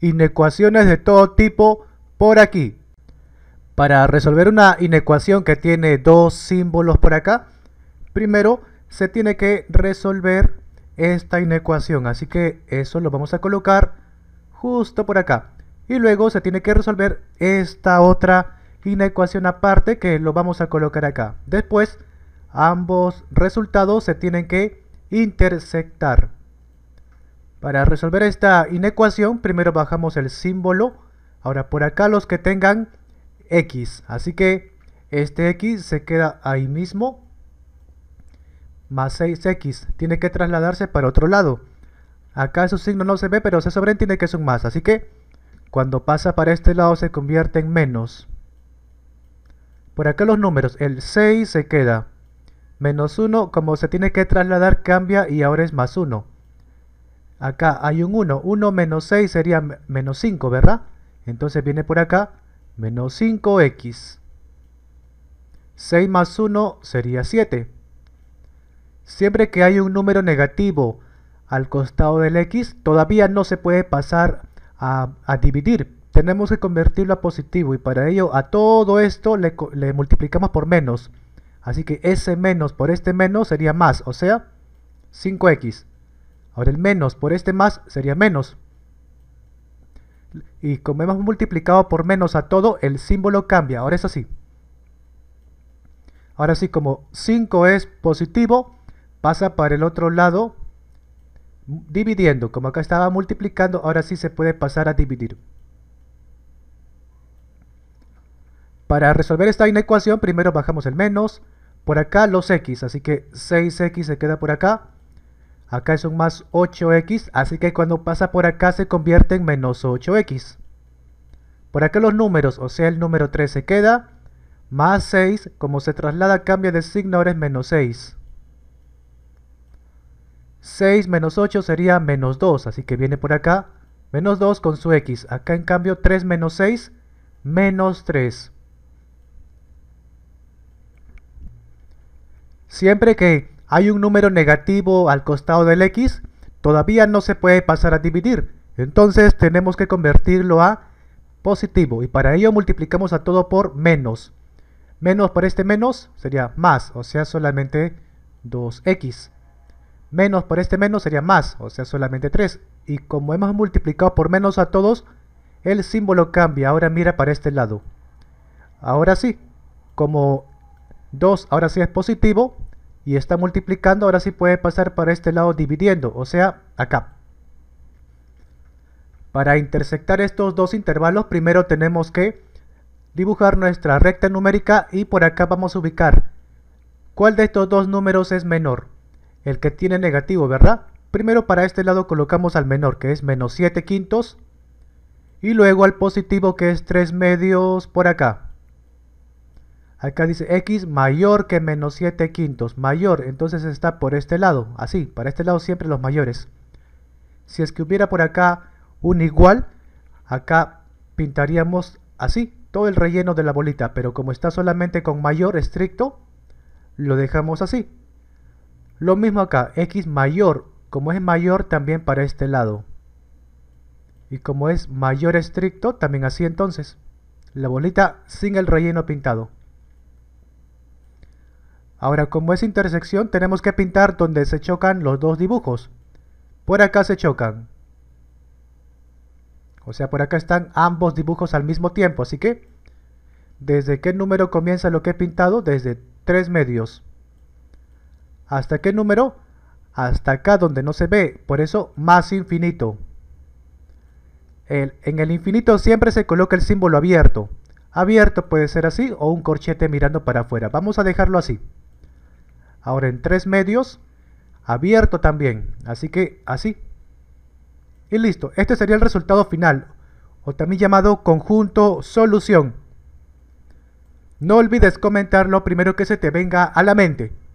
inecuaciones de todo tipo por aquí. Para resolver una inecuación que tiene dos símbolos por acá, primero se tiene que resolver esta inecuación. Así que eso lo vamos a colocar justo por acá. Y luego se tiene que resolver esta otra inecuación aparte que lo vamos a colocar acá. Después, ambos resultados se tienen que intersectar. Para resolver esta inecuación, primero bajamos el símbolo. Ahora por acá los que tengan x. Así que este x se queda ahí mismo. Más 6x. Tiene que trasladarse para otro lado. Acá su signo no se ve, pero se tiene que es un más. Así que cuando pasa para este lado se convierte en menos. Por acá los números. El 6 se queda. Menos 1, como se tiene que trasladar, cambia y ahora es más 1. Acá hay un 1. 1 menos 6 sería menos 5, ¿verdad? Entonces viene por acá menos 5x. 6 más 1 sería 7. Siempre que hay un número negativo al costado del x, todavía no se puede pasar a, dividir. Tenemos que convertirlo a positivo y para ello a todo esto le multiplicamos por menos. Así que ese menos por este menos sería más, o sea, 5x. Ahora el menos por este más sería menos. Y como hemos multiplicado por menos a todo, el símbolo cambia. Ahora es así. Ahora sí, como 5 es positivo, pasa para el otro lado dividiendo. Como acá estaba multiplicando, ahora sí se puede pasar a dividir. Para resolver esta inecuación, primero bajamos el menos. Por acá los x, así que 6x se queda por acá. Acá es un más 8x, así que cuando pasa por acá se convierte en menos 8x. Por acá los números, o sea el número 3 se queda. Más 6, como se traslada cambia de signo, ahora es menos 6. 6 menos 8 sería menos 2, así que viene por acá menos 2 con su x. Acá en cambio 3 menos 6, menos 3. Siempre que hay un número negativo al costado del x, todavía no se puede pasar a dividir. Entonces tenemos que convertirlo a positivo y para ello multiplicamos a todo por menos. Menos por este menos sería más, o sea solamente 2x. Menos por este menos sería más, o sea solamente 3. Y como hemos multiplicado por menos a todos, el símbolo cambia, ahora mira para este lado. Ahora sí, como 2 ahora sí es positivo, y está multiplicando, ahora sí puede pasar para este lado dividiendo, o sea, acá. Para intersectar estos dos intervalos, primero tenemos que dibujar nuestra recta numérica y por acá vamos a ubicar cuál de estos dos números es menor. El que tiene negativo, ¿verdad? Primero para este lado colocamos al menor, que es menos 7 quintos, y luego al positivo, que es 3 medios por acá. Acá dice x mayor que menos 7 quintos. Mayor, entonces está por este lado. Así, para este lado siempre los mayores. Si es que hubiera por acá un igual, acá pintaríamos así todo el relleno de la bolita. Pero como está solamente con mayor estricto, lo dejamos así. Lo mismo acá, x mayor. Como es mayor, también para este lado. Y como es mayor estricto, también así entonces. La bolita sin el relleno pintado. Ahora, como es intersección, tenemos que pintar donde se chocan los dos dibujos. Por acá se chocan. O sea, por acá están ambos dibujos al mismo tiempo, así que... ¿Desde qué número comienza lo que he pintado? Desde tres medios. ¿Hasta qué número? Hasta acá donde no se ve, por eso más infinito. en el infinito siempre se coloca el símbolo abierto. Abierto puede ser así o un corchete mirando para afuera. Vamos a dejarlo así. Ahora en tres medios, abierto también. Así que así. Y listo. Este sería el resultado final. O también llamado conjunto solución. No olvides comentar lo primero que se te venga a la mente.